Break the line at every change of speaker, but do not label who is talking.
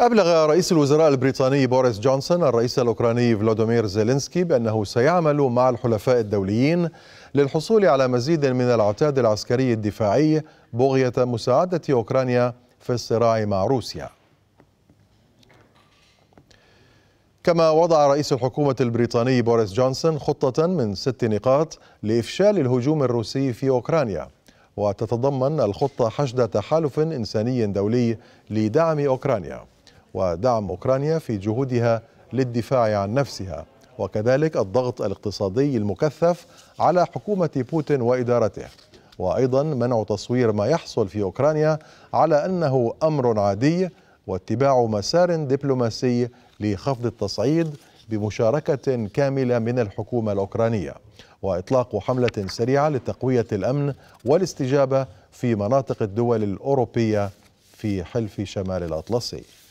أبلغ رئيس الوزراء البريطاني بوريس جونسون الرئيس الأوكراني فلاديمير زيلينسكي بأنه سيعمل مع الحلفاء الدوليين للحصول على مزيد من العتاد العسكري الدفاعي بغية مساعدة أوكرانيا في الصراع مع روسيا كما وضع رئيس الحكومة البريطاني بوريس جونسون خطة من ست نقاط لإفشال الهجوم الروسي في أوكرانيا وتتضمن الخطة حشد تحالف إنساني دولي لدعم أوكرانيا ودعم أوكرانيا في جهودها للدفاع عن نفسها وكذلك الضغط الاقتصادي المكثف على حكومة بوتين وإدارته وأيضا منع تصوير ما يحصل في أوكرانيا على أنه أمر عادي واتباع مسار دبلوماسي لخفض التصعيد بمشاركة كاملة من الحكومة الأوكرانية وإطلاق حملة سريعة لتقوية الأمن والاستجابة في مناطق الدول الأوروبية في حلف شمال الأطلسي